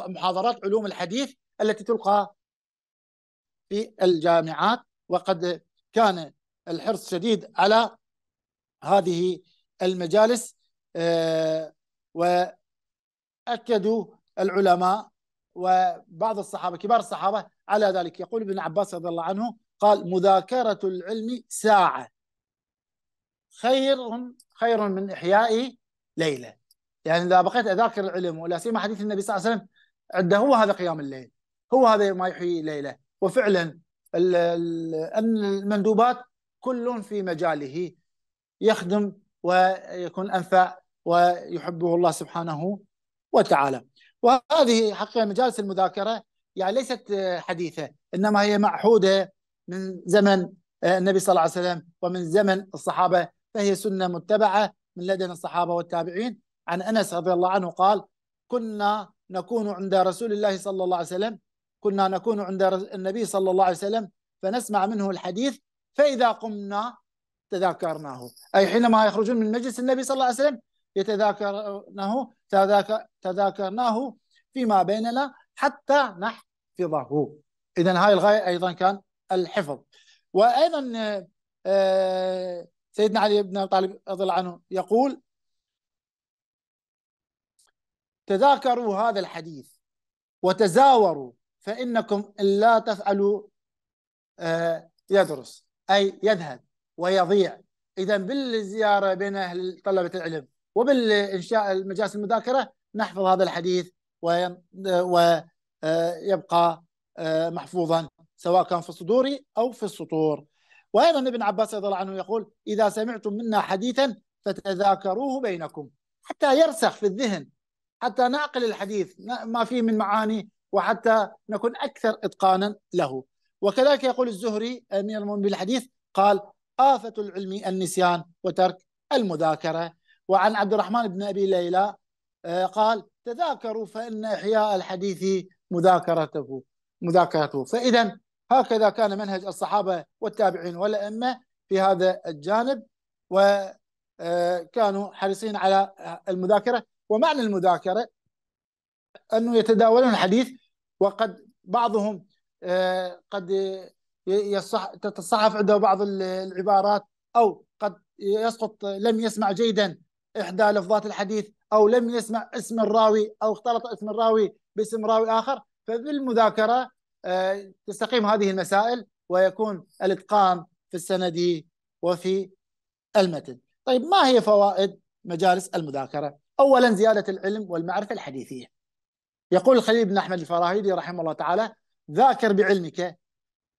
محاضرات علوم الحديث التي تلقى في الجامعات وقد كان الحرص شديد على هذه المجالس آه، واكدوا العلماء وبعض الصحابة كبار الصحابة على ذلك يقول ابن عباس رضي الله عنه قال مذاكرة العلم ساعة خير خير من إحياء ليلة يعني إذا بقيت أذاكر العلم ولا سيما حديث النبي صلى الله عليه وسلم عنده هو هذا قيام الليل هو هذا ما يحيي ليلة وفعلا المندوبات كل في مجاله يخدم ويكون أنفع ويحبه الله سبحانه وتعالى وهذه حقيقه مجالس المذاكره يعني ليست آه، حديثه انما هي معهوده من زمن آه، النبي صلى الله عليه وسلم ومن زمن الصحابه فهي سنه متبعه من لدن الصحابه والتابعين عن انس رضي الله عنه قال كنا نكون عند رسول الله صلى الله عليه وسلم كنا نكون عند النبي صلى الله عليه وسلم فنسمع منه الحديث فاذا قمنا تذاكرناه اي حينما يخرجون من مجلس النبي صلى الله عليه وسلم يتذاكرونه تذاكرناه فيما بيننا حتى نحفظه إذا هاي الغاية أيضا كان الحفظ وأيضا آه، سيدنا علي بن أبي طالب رضي الله عنه يقول تذاكروا هذا الحديث وتزاوروا فإنكم إن لا تفعلوا آه، يدرس أي يذهب ويضيع إذا بالزيارة بين أهل طلبة العلم وبالإنشاء مجالس المذاكرة نحفظ هذا الحديث ويبقى محفوظا سواء كان في الصدور أو في السطور وأيضا ابن عباس رضي الله عنه يقول إذا سمعتم منا حديثا فتذاكروه بينكم حتى يرسخ في الذهن حتى نعقل الحديث ما فيه من معاني وحتى نكون أكثر إتقانا له وكذلك يقول الزهري أمير المؤمنين بالحديث قال آفة العلم النسيان وترك المذاكرة وعن عبد الرحمن بن أبي ليلى آه، قال تذاكروا فإن إحياء الحديث مذاكرته مذاكرته فإذا هكذا كان منهج الصحابة والتابعين والأئمة في هذا الجانب وكانوا آه، حريصين على المذاكرة ومعنى المذاكرة أنه يتداولون الحديث وقد بعضهم آه، قد يصح تتصحف عنده بعض العبارات أو قد يسقط لم يسمع جيدا إحدى لفظات الحديث أو لم يسمع اسم الراوي أو اختلط اسم الراوي باسم راوي آخر فبالمذاكرة آه، تستقيم هذه المسائل ويكون الإتقان في السند وفي المتن طيب ما هي فوائد مجالس المذاكرة أولا زيادة العلم والمعرفة الحديثية يقول الخليل بن أحمد الفراهيدي رحمه الله تعالى ذاكر بعلمك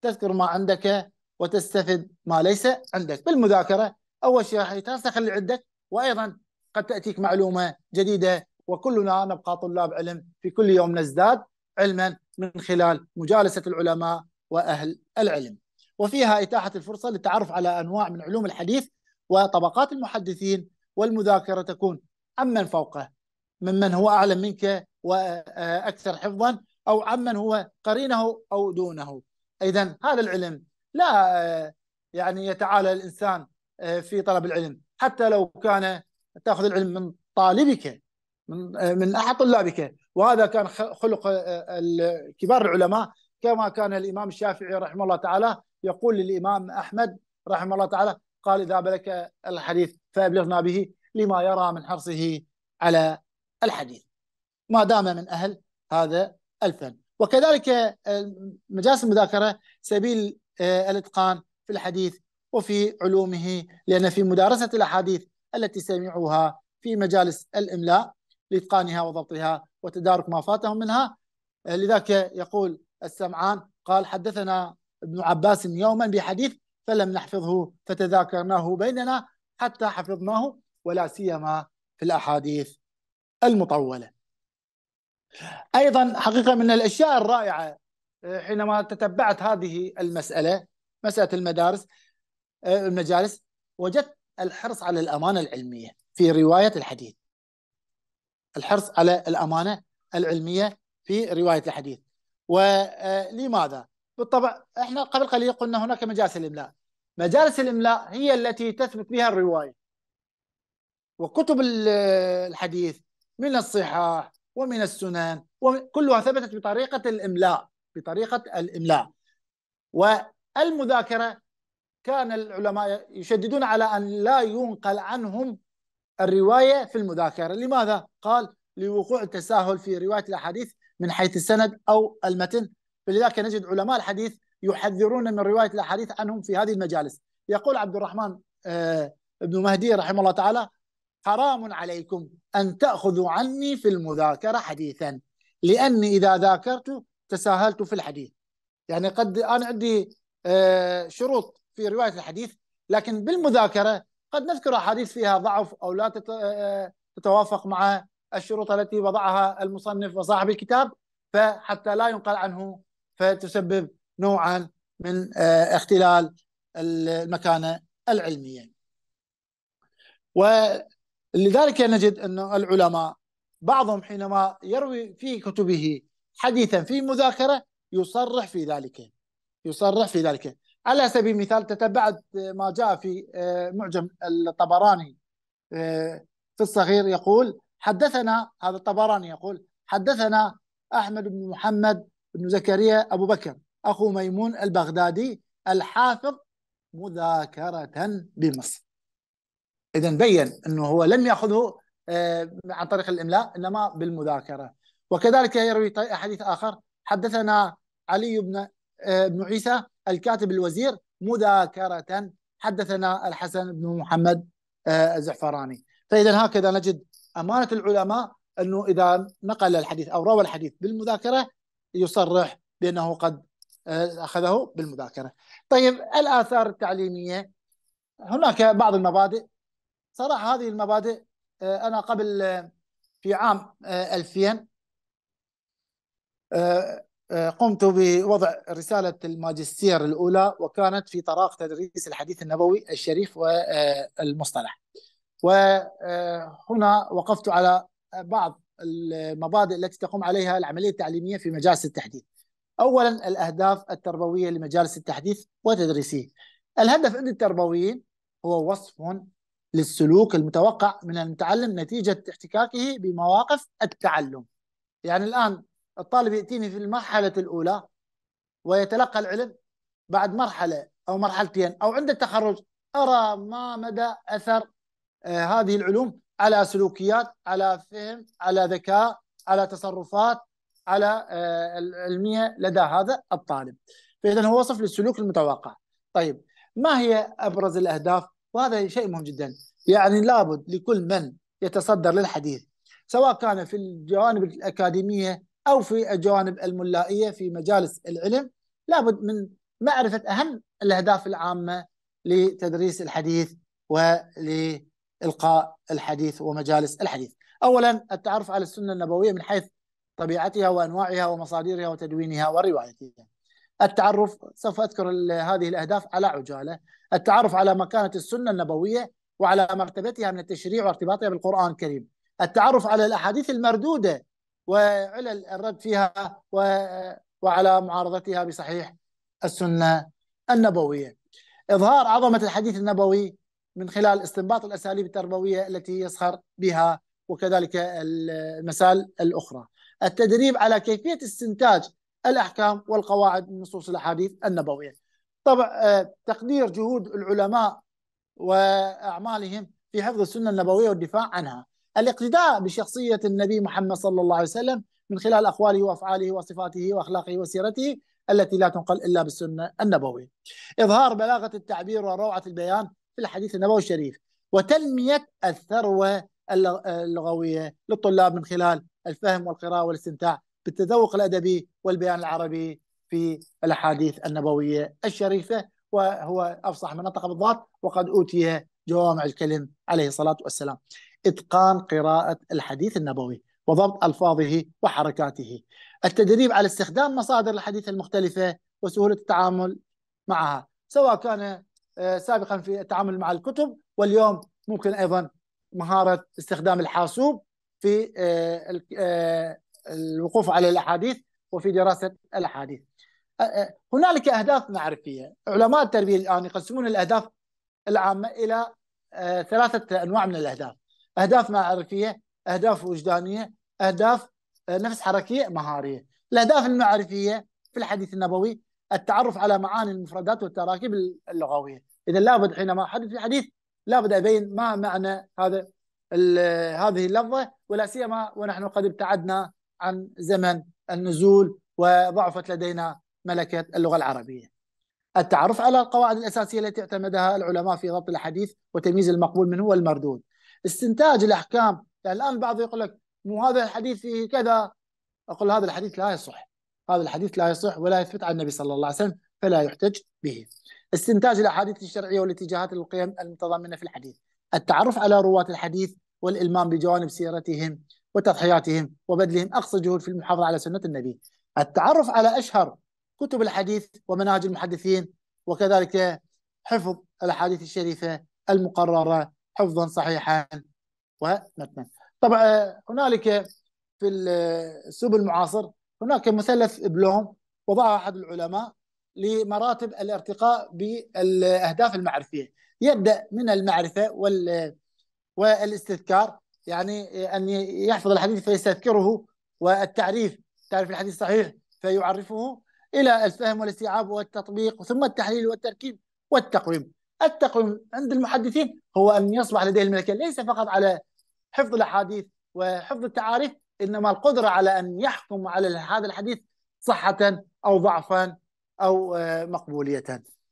تذكر ما عندك وتستفد ما ليس عندك بالمذاكرة أول شيء راح ترسخ اللي عندك وايضا قد تاتيك معلومه جديده وكلنا نبقى طلاب علم في كل يوم نزداد علما من خلال مجالسه العلماء واهل العلم. وفيها اتاحه الفرصه للتعرف على انواع من علوم الحديث وطبقات المحدثين والمذاكره تكون عمن فوقه ممن هو اعلم منك واكثر حفظا او عمن هو قرينه او دونه. اذا هذا العلم لا يعني يتعالى الانسان في طلب العلم حتى لو كان تاخذ العلم من طالبك من من احد طلابك وهذا كان خلق آه، كبار العلماء كما كان الامام الشافعي رحمه الله تعالى يقول للامام احمد رحمه الله تعالى قال اذا بلك الحديث فابلغنا به لما يرى من حرصه على الحديث ما دام من اهل هذا الفن وكذلك آه، مجالس المذاكره سبيل آه، الاتقان في الحديث وفي علومه لأن في مدارسة الأحاديث التي سمعوها في مجالس الإملاء لإتقانها وضبطها وتدارك ما فاتهم منها لذلك يقول السمعان قال حدثنا ابن عباس يوما بحديث فلم نحفظه فتذاكرناه بيننا حتى حفظناه ولا سيما في الأحاديث المطولة أيضا حقيقة من الأشياء الرائعة حينما تتبعت هذه المسألة مسألة المدارس المجالس آه، وجدت الحرص على الامانه العلميه في روايه الحديث الحرص على الامانه العلميه في روايه الحديث ولماذا؟ آه، بالطبع احنا قبل قليل قلنا هناك مجالس الاملاء مجالس الاملاء هي التي تثبت بها الروايه وكتب آه، الحديث من الصحاح ومن السنن وكلها ثبتت بطريقه الاملاء بطريقه الاملاء والمذاكره كان العلماء يشددون على أن لا ينقل عنهم الرواية في المذاكرة لماذا؟ قال لوقوع التساهل في رواية الأحاديث من حيث السند أو المتن فلذلك نجد علماء الحديث يحذرون من رواية الأحاديث عنهم في هذه المجالس يقول عبد الرحمن آه، ابن مهدي رحمه الله تعالى حرام عليكم أن تأخذوا عني في المذاكرة حديثا لأني إذا ذاكرت تساهلت في الحديث يعني قد أنا عندي آه، شروط في رواية الحديث لكن بالمذاكرة قد نذكر أحاديث فيها ضعف أو لا تتوافق مع الشروط التي وضعها المصنف وصاحب الكتاب فحتى لا ينقل عنه فتسبب نوعا من آه، اختلال المكانة العلمية ولذلك نجد أن العلماء بعضهم حينما يروي في كتبه حديثا في مذاكرة يصرح في ذلك يصرح في ذلك على سبيل المثال تتبعت ما جاء في آه، معجم الطبراني آه، في الصغير يقول حدثنا هذا الطبراني يقول حدثنا أحمد بن محمد بن زكريا أبو بكر أخو ميمون البغدادي الحافظ مذاكرة بمصر إذا بين أنه هو لم يأخذه آه، عن طريق الإملاء إنما بالمذاكرة وكذلك يروي حديث آخر حدثنا علي بن بن عيسى الكاتب الوزير مذاكرة حدثنا الحسن بن محمد آه، الزعفراني فإذا هكذا نجد أمانة العلماء أنه إذا نقل الحديث أو روى الحديث بالمذاكرة يصرح بأنه قد آه، أخذه بالمذاكرة طيب الآثار التعليمية هناك بعض المبادئ صراحة هذه المبادئ آه، أنا قبل في عام 2000 آه، قمت بوضع رسالة الماجستير الأولى وكانت في طراق تدريس الحديث النبوي الشريف والمصطلح آه، وهنا آه، وقفت على بعض المبادئ التي تقوم عليها العملية التعليمية في مجالس التحديث أولا الأهداف التربوية لمجالس التحديث وتدريسه الهدف عند التربويين هو وصف للسلوك المتوقع من المتعلم نتيجة احتكاكه بمواقف التعلم يعني الآن الطالب يأتيني في المرحلة الأولى ويتلقى العلم بعد مرحلة أو مرحلتين أو عند التخرج أرى ما مدى أثر آه، هذه العلوم على سلوكيات على فهم على ذكاء على تصرفات على آه، العلمية لدى هذا الطالب فإذا هو وصف للسلوك المتوقع طيب ما هي أبرز الأهداف وهذا شيء مهم جدا يعني لابد لكل من يتصدر للحديث سواء كان في الجوانب الأكاديمية أو في الجوانب الملائية في مجالس العلم لابد من معرفة أهم الأهداف العامة لتدريس الحديث ولإلقاء الحديث ومجالس الحديث أولا التعرف على السنة النبوية من حيث طبيعتها وأنواعها ومصادرها وتدوينها وروايتها التعرف سوف أذكر هذه الأهداف على عجالة التعرف على مكانة السنة النبوية وعلى مرتبتها من التشريع وارتباطها بالقرآن الكريم التعرف على الأحاديث المردودة وعلل الرد فيها وعلى معارضتها بصحيح السنة النبوية إظهار عظمة الحديث النبوي من خلال استنباط الأساليب التربوية التي يسخر بها وكذلك المسال الأخرى التدريب على كيفية استنتاج الأحكام والقواعد من نصوص الأحاديث النبوية طبع آه، تقدير جهود العلماء وأعمالهم في حفظ السنة النبوية والدفاع عنها الاقتداء بشخصية النبي محمد صلى الله عليه وسلم من خلال أقواله وأفعاله وصفاته وأخلاقه وسيرته التي لا تنقل إلا بالسنة النبوية إظهار بلاغة التعبير وروعة البيان في الحديث النبوي الشريف وتنمية الثروة اللغوية للطلاب من خلال الفهم والقراءة والاستمتاع بالتذوق الأدبي والبيان العربي في الأحاديث النبوية الشريفة وهو أفصح من نطق بالضبط وقد أوتي جوامع الكلم عليه الصلاة والسلام إتقان قراءة الحديث النبوي وضبط ألفاظه وحركاته التدريب على استخدام مصادر الحديث المختلفة وسهولة التعامل معها سواء كان آه، سابقا في التعامل مع الكتب واليوم ممكن أيضا مهارة استخدام الحاسوب في آه، آه، الوقوف على الأحاديث وفي دراسة الأحاديث هنالك أهداف معرفية علماء التربية الآن يقسمون الأهداف العامة إلى ثلاثة أنواع من الأهداف اهداف معرفيه اهداف وجدانيه اهداف آه، نفس حركيه مهاريه الاهداف المعرفيه في الحديث النبوي التعرف على معاني المفردات والتراكيب اللغويه اذا لابد حينما حدث الحديث لابد ابين ما معنى هذا هذه اللفظه ولا سيما ونحن قد ابتعدنا عن زمن النزول وضعفت لدينا ملكه اللغه العربيه التعرف على القواعد الأساسية التي اعتمدها العلماء في ضبط الحديث وتمييز المقبول منه والمردود استنتاج الأحكام يعني الآن بعض يقول لك مو هذا الحديث فيه كذا أقول هذا الحديث لا يصح هذا الحديث لا يصح ولا يثبت عن النبي صلى الله عليه وسلم فلا يحتج به استنتاج الأحاديث الشرعية والاتجاهات القيم المتضمنة في الحديث التعرف على رواة الحديث والإلمام بجوانب سيرتهم وتضحياتهم وبذلهم أقصى جهود في المحافظة على سنة النبي التعرف على أشهر كتب الحديث ومناهج المحدثين وكذلك حفظ الأحاديث الشريفة المقررة حفظا صحيحا ومتنا طبعا آه، هنالك في السوب آه، المعاصر هناك مثلث بلوم وضعه احد العلماء لمراتب الارتقاء بالاهداف المعرفيه يبدا من المعرفه وال والاستذكار يعني آه، ان يحفظ الحديث فيستذكره والتعريف تعريف الحديث صحيح فيعرفه الى الفهم والاستيعاب والتطبيق ثم التحليل والتركيب والتقويم التقويم عند المحدثين هو أن يصبح لديه الملكية ليس فقط على حفظ الأحاديث وحفظ التعاريف إنما القدرة على أن يحكم على هذا الحديث صحة أو ضعفا أو آه، مقبولية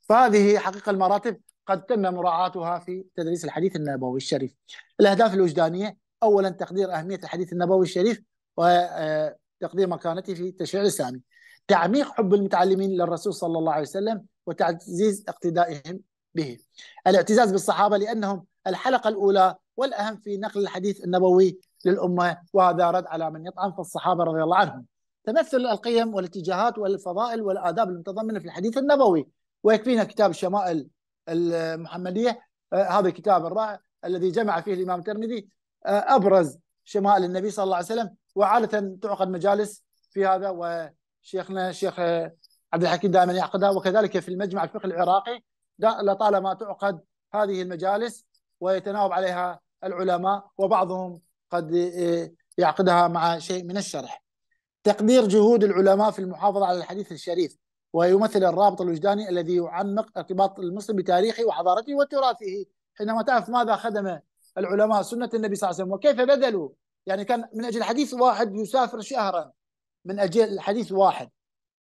فهذه حقيقة المراتب قد تم مراعاتها في تدريس الحديث النبوي الشريف الأهداف الوجدانية أولا تقدير أهمية الحديث النبوي الشريف وتقدير آه، مكانته في التشريع الإسلامي تعميق حب المتعلمين للرسول صلى الله عليه وسلم وتعزيز اقتدائهم به الاعتزاز بالصحابة لأنهم الحلقة الأولى والأهم في نقل الحديث النبوي للأمة وهذا رد على من يطعن في الصحابة رضي الله عنهم تمثل القيم والاتجاهات والفضائل والآداب المتضمنة في الحديث النبوي ويكفينا كتاب الشمائل المحمدية آه، هذا الكتاب الرائع الذي جمع فيه الإمام الترمذي آه، أبرز شمائل النبي صلى الله عليه وسلم وعادة تعقد مجالس في هذا وشيخنا الشيخ عبد الحكيم دائما يعقدها وكذلك في المجمع الفقهي العراقي لطالما تعقد هذه المجالس ويتناوب عليها العلماء وبعضهم قد آه، يعقدها مع شيء من الشرح تقدير جهود العلماء في المحافظة على الحديث الشريف ويمثل الرابط الوجداني الذي يعمق ارتباط المسلم بتاريخه وحضارته وتراثه حينما تعرف ماذا خدم العلماء سنة النبي صلى الله عليه وسلم وكيف بذلوا يعني كان من أجل حديث واحد يسافر شهرا من أجل حديث واحد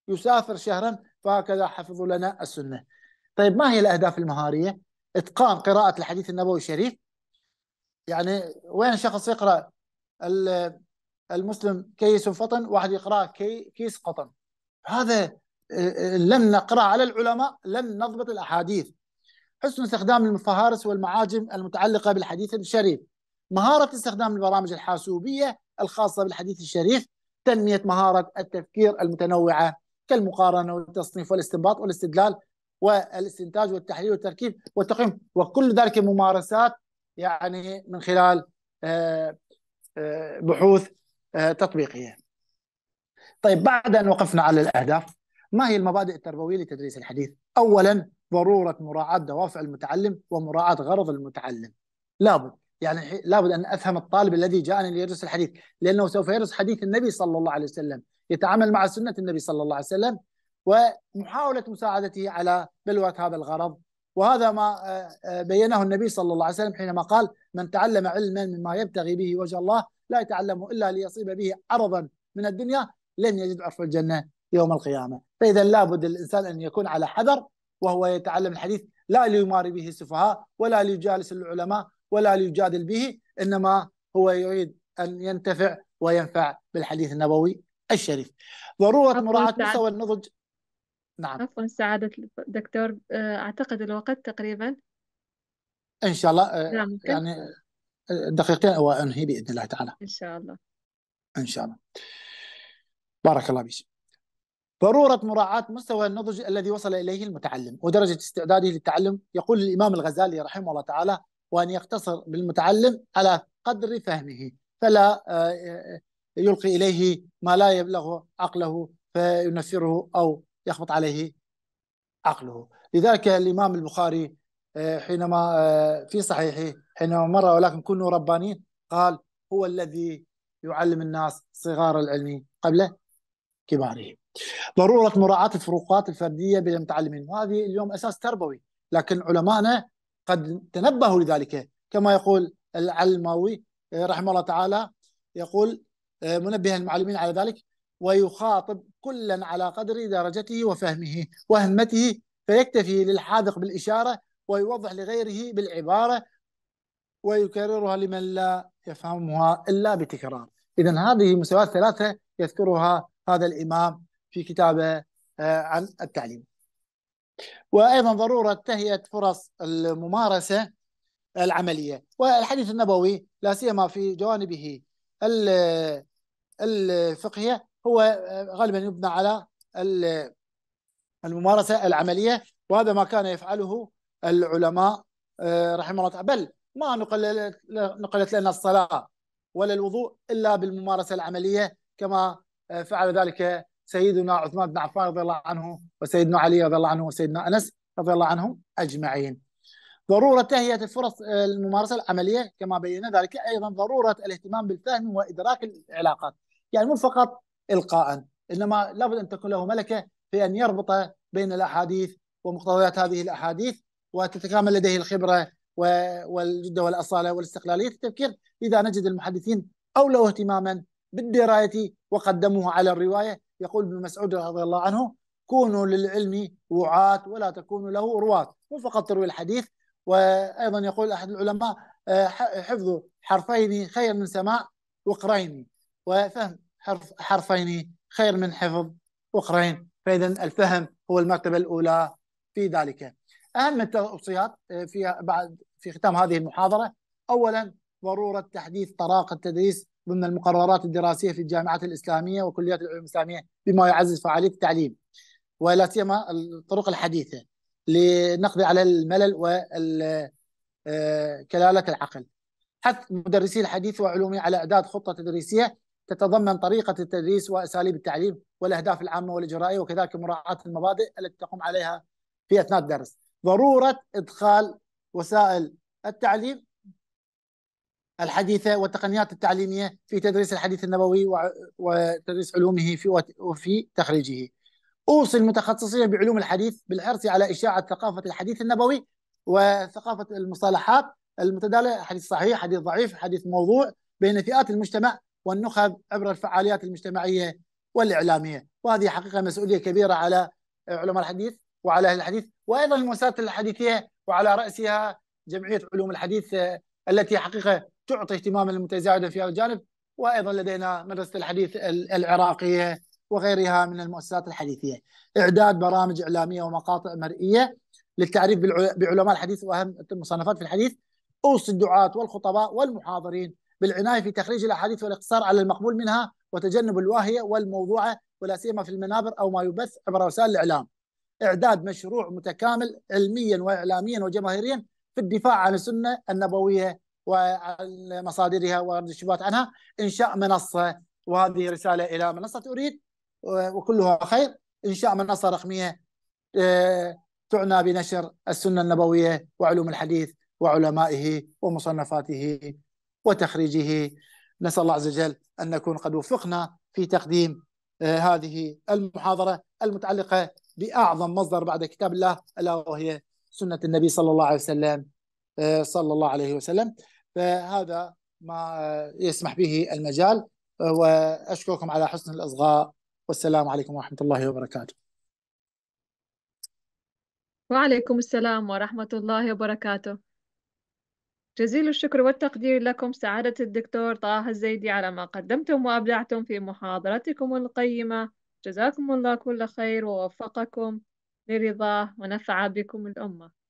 يسافر شهرا فهكذا حفظوا لنا السنة طيب ما هي الأهداف المهارية؟ إتقان قراءة الحديث النبوي الشريف يعني وين شخص يقرأ المسلم كيس فطن واحد يقرأ كي كيس قطن هذا لم نقرأ على العلماء لم نضبط الأحاديث حسن استخدام المفهارس والمعاجم المتعلقة بالحديث الشريف مهارة استخدام البرامج الحاسوبية الخاصة بالحديث الشريف تنمية مهارة التفكير المتنوعة كالمقارنة والتصنيف والاستنباط والاستدلال والاستنتاج والتحليل والتركيب والتقييم وكل ذلك ممارسات يعني من خلال آه، آه، بحوث آه، تطبيقيه. طيب بعد ان وقفنا على الاهداف ما هي المبادئ التربويه لتدريس الحديث؟ اولا ضروره مراعاه دوافع المتعلم ومراعاه غرض المتعلم. لابد يعني لابد ان افهم الطالب الذي جاءني ليدرس الحديث لانه سوف يدرس حديث النبي صلى الله عليه وسلم، يتعامل مع سنه النبي صلى الله عليه وسلم، ومحاولة مساعدته على بلوة هذا الغرض وهذا ما آه، آه، بينه النبي صلى الله عليه وسلم حينما قال من تعلم علما مما يبتغي به وجه الله لا يتعلم إلا ليصيب به عرضا من الدنيا لن يجد عرف الجنة يوم القيامة فإذا لابد الإنسان أن يكون على حذر وهو يتعلم الحديث لا ليماري به السفهاء ولا ليجالس العلماء ولا ليجادل به إنما هو يريد أن ينتفع وينفع بالحديث النبوي الشريف ضرورة مراعاة مستوى النضج نعم عفوا سعادة الدكتور آه، أعتقد الوقت تقريبا إن شاء الله نعم يعني آه، دقيقتين وأنهي بإذن الله تعالى إن شاء الله إن شاء الله بارك الله فيك ضرورة مراعاة مستوى النضج الذي وصل إليه المتعلم ودرجة استعداده للتعلم يقول الإمام الغزالي رحمه الله تعالى وأن يقتصر بالمتعلم على قدر فهمه فلا يلقي إليه ما لا يبلغ عقله فينفره أو يخبط عليه عقله لذلك الإمام البخاري آه، حينما آه، في صحيحه حينما مر ولكن كنوا ربانين قال هو الذي يعلم الناس صغار العلم قبل كباره ضرورة مراعاة الفروقات الفردية بين المتعلمين وهذه اليوم أساس تربوي لكن علمائنا قد تنبهوا لذلك كما يقول العلماوي آه، رحمه الله تعالى يقول منبه المعلمين على ذلك ويخاطب كلا على قدر درجته وفهمه وهمته فيكتفي للحاذق بالإشارة ويوضح لغيره بالعبارة ويكررها لمن لا يفهمها إلا بتكرار إذا هذه مستويات ثلاثة يذكرها هذا الإمام في كتابه آه، عن التعليم وأيضا ضرورة تهيئة فرص الممارسة العملية والحديث النبوي لا سيما في جوانبه الفقهية هو آه، غالبا يبنى على الممارسة العملية وهذا ما كان يفعله العلماء آه، رحمه الله تعالى بل ما نقلت نقلت لنا الصلاة ولا الوضوء إلا بالممارسة العملية كما آه، فعل ذلك سيدنا عثمان بن عفان رضي الله عنه وسيدنا علي رضي الله عنه وسيدنا أنس رضي الله عنهم أجمعين ضرورة تهيئة الفرص الممارسة العملية كما بينا ذلك أيضا ضرورة الاهتمام بالفهم وإدراك العلاقات يعني مو فقط إلقاء إنما لابد أن تكون له ملكة في أن يربط بين الأحاديث ومقتضيات هذه الأحاديث وتتكامل لديه الخبرة والجدة والأصالة والاستقلالية التفكير إذا نجد المحدثين أولوا اهتماما بالدراية وقدموه على الرواية يقول ابن مسعود رضي الله عنه كونوا للعلم وعاة ولا تكونوا له رواة مو فقط تروي الحديث وأيضا يقول أحد العلماء أه، حفظ حرفين خير من سماء وقرين وفهم حرف حرفين خير من حفظ أخرين فإذا الفهم هو المرتبة الأولى في ذلك أهم التوصيات آه، في بعد في ختام هذه المحاضرة أولا ضرورة تحديث طراق التدريس ضمن المقررات الدراسية في الجامعات الإسلامية وكليات العلوم الإسلامية بما يعزز فعالية التعليم ولا سيما الطرق الحديثة لنقضي على الملل وكلالة آه، العقل حث مدرسي الحديث وعلومي على إعداد خطة تدريسية تتضمن طريقة التدريس وأساليب التعليم والأهداف العامة والإجرائية وكذلك مراعاة المبادئ التي تقوم عليها في أثناء الدرس ضرورة إدخال وسائل التعليم الحديثة والتقنيات التعليمية في تدريس الحديث النبوي وتدريس علومه في وفي تخريجه أوصي المتخصصين بعلوم الحديث بالحرص على إشاعة ثقافة الحديث النبوي وثقافة المصطلحات المتدالة حديث صحيح حديث ضعيف حديث موضوع بين فئات المجتمع والنخب عبر الفعاليات المجتمعية والإعلامية وهذه حقيقة مسؤولية كبيرة على علماء الحديث وعلى أهل الحديث وأيضا المؤسسات الحديثية وعلى رأسها جمعية علوم الحديث آه، التي حقيقة تعطي اهتماما متزايدا في هذا الجانب وأيضا لدينا مدرسة الحديث العراقية وغيرها من المؤسسات الحديثية إعداد برامج إعلامية ومقاطع مرئية للتعريف بعلماء الحديث وأهم المصنفات في الحديث أوصي الدعاة والخطباء والمحاضرين بالعناية في تخريج الأحاديث والاقتصار على المقبول منها وتجنب الواهية والموضوعة ولا سيما في المنابر أو ما يبث عبر وسائل الإعلام إعداد مشروع متكامل علميا وإعلاميا وجماهيريا في الدفاع عن السنة النبوية وعن مصادرها ورد الشبهات عنها إنشاء منصة وهذه رسالة إلى منصة أريد وكلها خير إنشاء منصة رقمية آه، تعنى بنشر السنة النبوية وعلوم الحديث وعلمائه ومصنفاته وتخريجه نسأل الله عز وجل أن نكون قد وفقنا في تقديم آه، هذه المحاضرة المتعلقة بأعظم مصدر بعد كتاب الله ألا وهي سنة النبي صلى الله عليه وسلم آه، صلى الله عليه وسلم فهذا ما يسمح به المجال آه، وأشكركم على حسن الإصغاء والسلام عليكم ورحمة الله وبركاته وعليكم السلام ورحمة الله وبركاته جزيل الشكر والتقدير لكم سعادة الدكتور طه الزيدي على ما قدمتم وأبدعتم في محاضرتكم القيمة جزاكم الله كل خير ووفقكم لرضاه ونفع بكم الأمة